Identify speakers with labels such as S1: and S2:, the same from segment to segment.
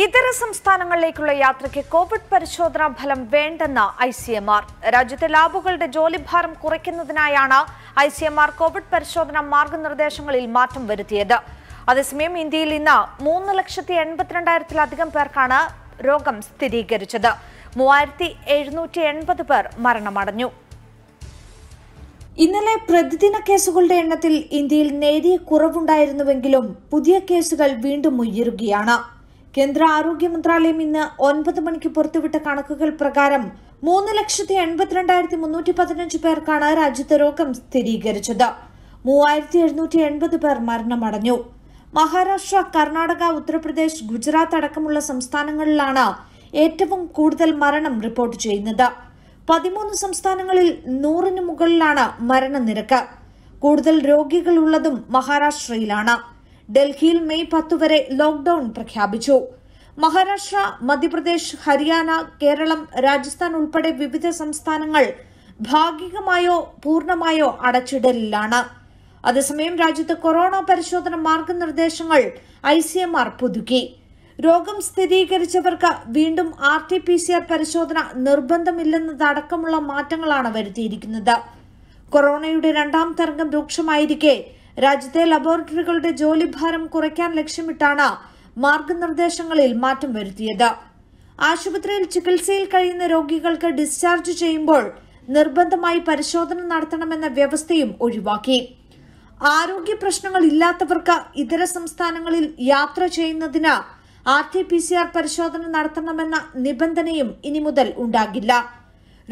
S1: ഇതര സംസ്ഥാനങ്ങളിലേക്കുള്ള യാത്രയ്ക്ക് കോവിഡ് പരിശോധനാ ഫലം വേണ്ടെന്ന് ഐ സി എം ആർ രാജ്യത്തെ ലാബുകളുടെ ജോലിഭാരം കുറയ്ക്കുന്നതിനായാണ് I C M R Covid പരിശോധനാ മാർഗനിർദ്ദേശങ്ങളിൽ മാറ്റം വരുത്തിയത് അതേസമയം ഇന്ത്യയിൽ ഇന്ന് മൂന്ന് ലക്ഷത്തി എൺപത്തിരണ്ടായിരത്തിലധികം പേർക്കാണ് രോഗം സ്ഥിരീകരിച്ചത് മൂവായിരത്തി എഴുന്നൂറ്റി എൺപത് പേർ മരണമടഞ്ഞു ഇന്നലെ പ്രതിദിന കേസുകളുടെ എണ്ണത്തിൽ ഇന്ത്യയിൽ നേരിയ കുറവുണ്ടായിരുന്നുവെങ്കിലും പുതിയ കേസുകൾ വീണ്ടും ഉയരുകയാണ് കേന്ദ്ര ആരോഗ്യ മന്ത്രാലയം ഇന്ന് ഒൻപത് മണിക്ക് പുറത്തുവിട്ട കണക്കുകൾ പ്രകാരം മൂന്ന് ലക്ഷത്തി എൺപത്തിരണ്ടായിരത്തി മുന്നൂറ്റി പതിനഞ്ച് പേർക്കാണ് രാജ്യത്ത് രോഗം സ്ഥിരീകരിച്ചത് മൂവായിരത്തി എഴുന്നൂറ്റി എൺപത് പേർ മരണമടഞ്ഞു മഹാരാഷ്ട്ര കർണാടക ഉത്തർപ്രദേശ് ഗുജറാത്ത് അടക്കമുള്ള സംസ്ഥാനങ്ങളിലാണ് ഏറ്റവും കൂടുതൽ മരണം റിപ്പോർട്ട് ചെയ്യുന്നത് പതിമൂന്ന് സംസ്ഥാനങ്ങളിൽ നൂറിന് മുകളിലാണ് മരണനിരക്ക് കൂടുതൽ രോഗികളുള്ളതും മഹാരാഷ്ട്രയിലാണ് ഡൽഹിയിൽ മെയ് പത്ത് വരെ ലോക്ഡൌൺ പ്രഖ്യാപിച്ചു മഹാരാഷ്ട്ര മധ്യപ്രദേശ് ഹരിയാന കേരളം രാജസ്ഥാൻ ഉൾപ്പെടെ വിവിധ സംസ്ഥാനങ്ങൾ ഭാഗികമായോ പൂർണ്ണമായോ അടച്ചിടലിലാണ് അതേസമയം രാജ്യത്ത് കൊറോണ പരിശോധന മാർഗനിർദ്ദേശങ്ങൾ ഐ സി എം ആർ പുതുക്കി രോഗം സ്ഥിരീകരിച്ചവർക്ക് വീണ്ടും R T P C R പരിശോധന നിർബന്ധമില്ലെന്നതടക്കമുള്ള മാറ്റങ്ങളാണ് വരുത്തിയിരിക്കുന്നത് കൊറോണയുടെ രണ്ടാം തരംഗം രൂക്ഷമായിരിക്കെ രാജ്യത്തെ ലബോറട്ടറികളുടെ ജോലിഭാരം കുറയ്ക്കാൻ ലക്ഷ്യമിട്ടാണ് മാർഗനിർദ്ദേശങ്ങളിൽ മാറ്റം വരുത്തിയത് ആശുപത്രിയിൽ ചികിത്സയിൽ കഴിയുന്ന രോഗികൾക്ക് ഡിസ്ചാർജ് ചെയ്യുമ്പോൾ നിർബന്ധമായി പരിശോധന നടത്തണമെന്ന വ്യവസ്ഥയും ഒഴിവാക്കി ആരോഗ്യ പ്രശ്നങ്ങൾ ഇല്ലാത്തവർക്ക് ഇതര സംസ്ഥാനങ്ങളിൽ യാത്ര ചെയ്യുന്നതിന് R T P C R പരിശോധന നടത്തണമെന്ന നിബന്ധനയും ഇനി മുതൽ ഉണ്ടാകില്ല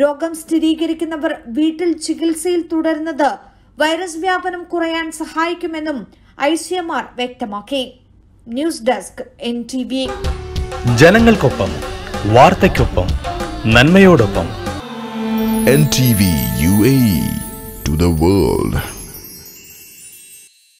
S1: രോഗം സ്ഥിരീകരിക്കുന്നവർ വീട്ടിൽ ചികിത്സയിൽ തുടരുന്നത് വൈറസ് വ്യാപനം കുറയാൻ സഹായിക്കുമെന്നും ഐ സി എം ആർ വ്യക്തമാക്കി news desk N T V ജനങ്ങൾക്കൊപ്പം വാർത്തയ്ക്കൊപ്പം നന്മയോടൊപ്പം N T V U A to the world